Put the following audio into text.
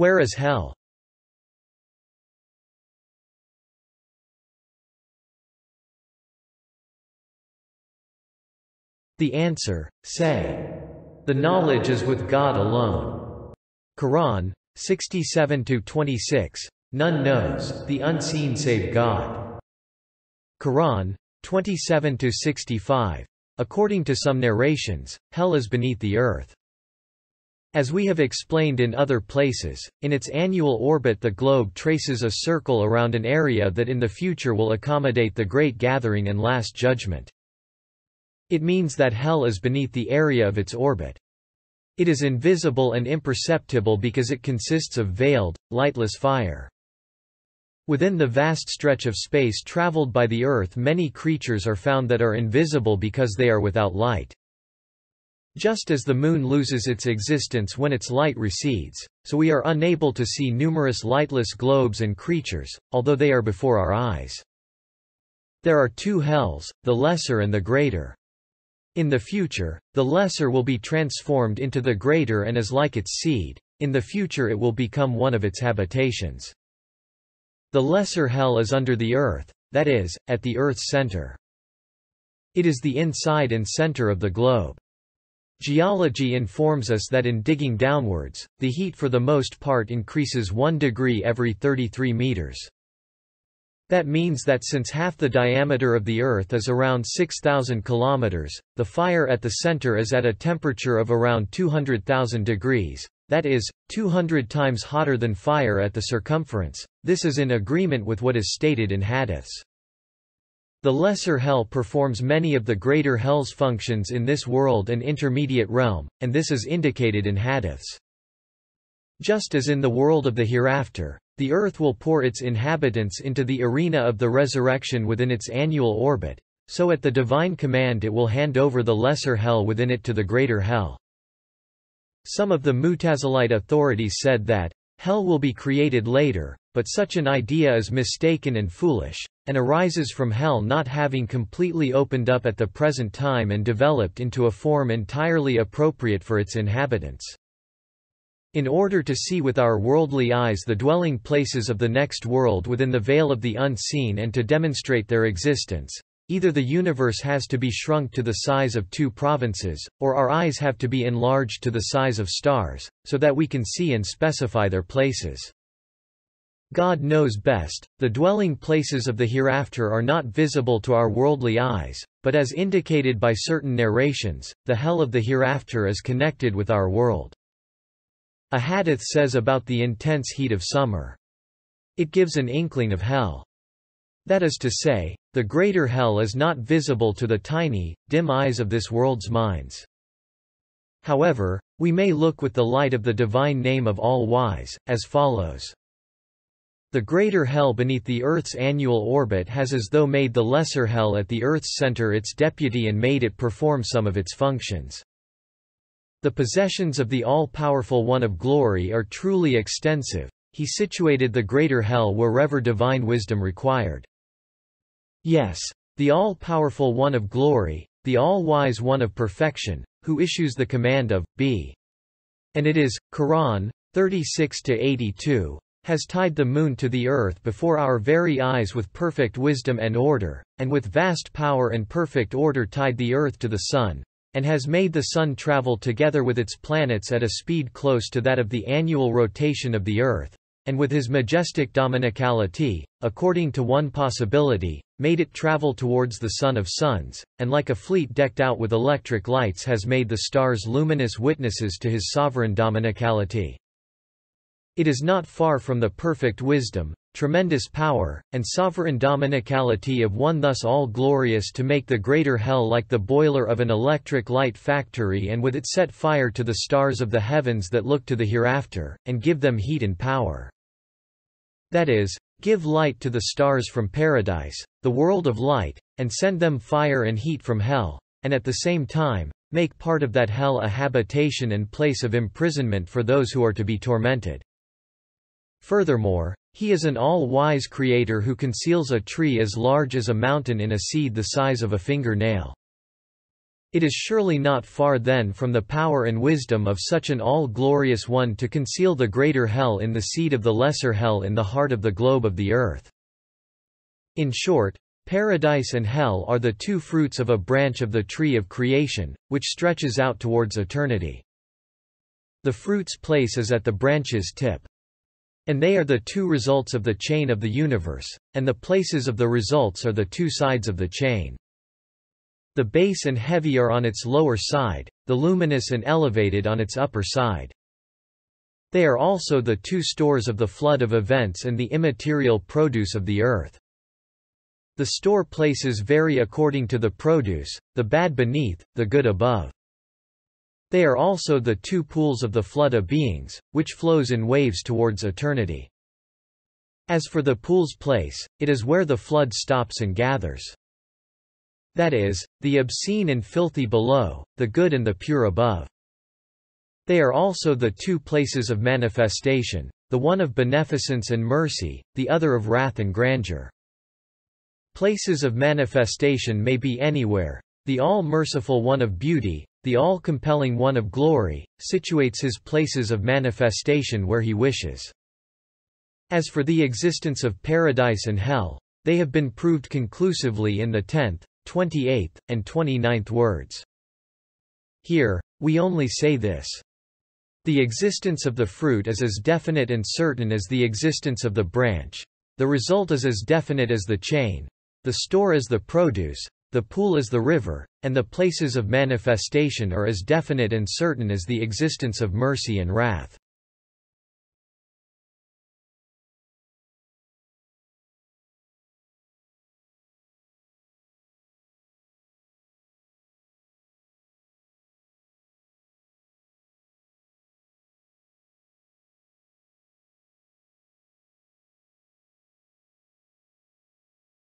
Where is Hell? The answer, say. The knowledge is with God alone. Quran, 67-26. None knows, the unseen save God. Quran, 27-65. According to some narrations, hell is beneath the earth. As we have explained in other places, in its annual orbit the globe traces a circle around an area that in the future will accommodate the Great Gathering and Last Judgment. It means that Hell is beneath the area of its orbit. It is invisible and imperceptible because it consists of veiled, lightless fire. Within the vast stretch of space traveled by the Earth many creatures are found that are invisible because they are without light. Just as the Moon loses its existence when its light recedes, so we are unable to see numerous lightless globes and creatures, although they are before our eyes. There are two hells, the lesser and the greater. In the future, the lesser will be transformed into the greater and is like its seed, in the future it will become one of its habitations. The lesser hell is under the earth, that is, at the earth's center. It is the inside and center of the globe. Geology informs us that in digging downwards, the heat for the most part increases 1 degree every 33 meters. That means that since half the diameter of the Earth is around 6,000 kilometers, the fire at the center is at a temperature of around 200,000 degrees, that is, 200 times hotter than fire at the circumference. This is in agreement with what is stated in hadiths. The lesser hell performs many of the greater hell's functions in this world and intermediate realm, and this is indicated in hadiths. Just as in the world of the hereafter, the earth will pour its inhabitants into the arena of the resurrection within its annual orbit, so at the divine command it will hand over the lesser hell within it to the greater hell. Some of the Mutazilite authorities said that, Hell will be created later, but such an idea is mistaken and foolish, and arises from hell not having completely opened up at the present time and developed into a form entirely appropriate for its inhabitants. In order to see with our worldly eyes the dwelling places of the next world within the veil of the unseen and to demonstrate their existence, either the universe has to be shrunk to the size of two provinces, or our eyes have to be enlarged to the size of stars, so that we can see and specify their places. God knows best, the dwelling places of the hereafter are not visible to our worldly eyes, but as indicated by certain narrations, the hell of the hereafter is connected with our world. A hadith says about the intense heat of summer. It gives an inkling of hell. That is to say, the greater hell is not visible to the tiny, dim eyes of this world's minds. However, we may look with the light of the divine name of all-wise, as follows. The greater hell beneath the Earth's annual orbit has as though made the lesser hell at the Earth's center its deputy and made it perform some of its functions. The possessions of the all-powerful One of Glory are truly extensive, he situated the greater hell wherever divine wisdom required. Yes. The all-powerful one of glory, the all-wise one of perfection, who issues the command of, be. And it is, Quran, 36-82, has tied the moon to the earth before our very eyes with perfect wisdom and order, and with vast power and perfect order tied the earth to the sun, and has made the sun travel together with its planets at a speed close to that of the annual rotation of the earth, and with his majestic dominicality, according to one possibility, made it travel towards the Sun of Suns, and like a fleet decked out with electric lights has made the stars luminous witnesses to his sovereign dominicality. It is not far from the perfect wisdom, tremendous power, and sovereign dominicality of one thus all-glorious to make the greater hell like the boiler of an electric light factory and with it set fire to the stars of the heavens that look to the hereafter, and give them heat and power. That is, Give light to the stars from paradise, the world of light, and send them fire and heat from hell, and at the same time, make part of that hell a habitation and place of imprisonment for those who are to be tormented. Furthermore, he is an all-wise creator who conceals a tree as large as a mountain in a seed the size of a fingernail. It is surely not far then from the power and wisdom of such an all-glorious one to conceal the greater hell in the seed of the lesser hell in the heart of the globe of the earth. In short, paradise and hell are the two fruits of a branch of the tree of creation, which stretches out towards eternity. The fruit's place is at the branch's tip. And they are the two results of the chain of the universe, and the places of the results are the two sides of the chain. The base and heavy are on its lower side, the luminous and elevated on its upper side. They are also the two stores of the flood of events and the immaterial produce of the earth. The store places vary according to the produce, the bad beneath, the good above. They are also the two pools of the flood of beings, which flows in waves towards eternity. As for the pool's place, it is where the flood stops and gathers. That is, the obscene and filthy below, the good and the pure above. They are also the two places of manifestation, the one of beneficence and mercy, the other of wrath and grandeur. Places of manifestation may be anywhere. The all-merciful one of beauty, the all-compelling one of glory, situates his places of manifestation where he wishes. As for the existence of paradise and hell, they have been proved conclusively in the tenth, 28th, and 29th words. Here, we only say this. The existence of the fruit is as definite and certain as the existence of the branch. The result is as definite as the chain. The store is the produce, the pool is the river, and the places of manifestation are as definite and certain as the existence of mercy and wrath.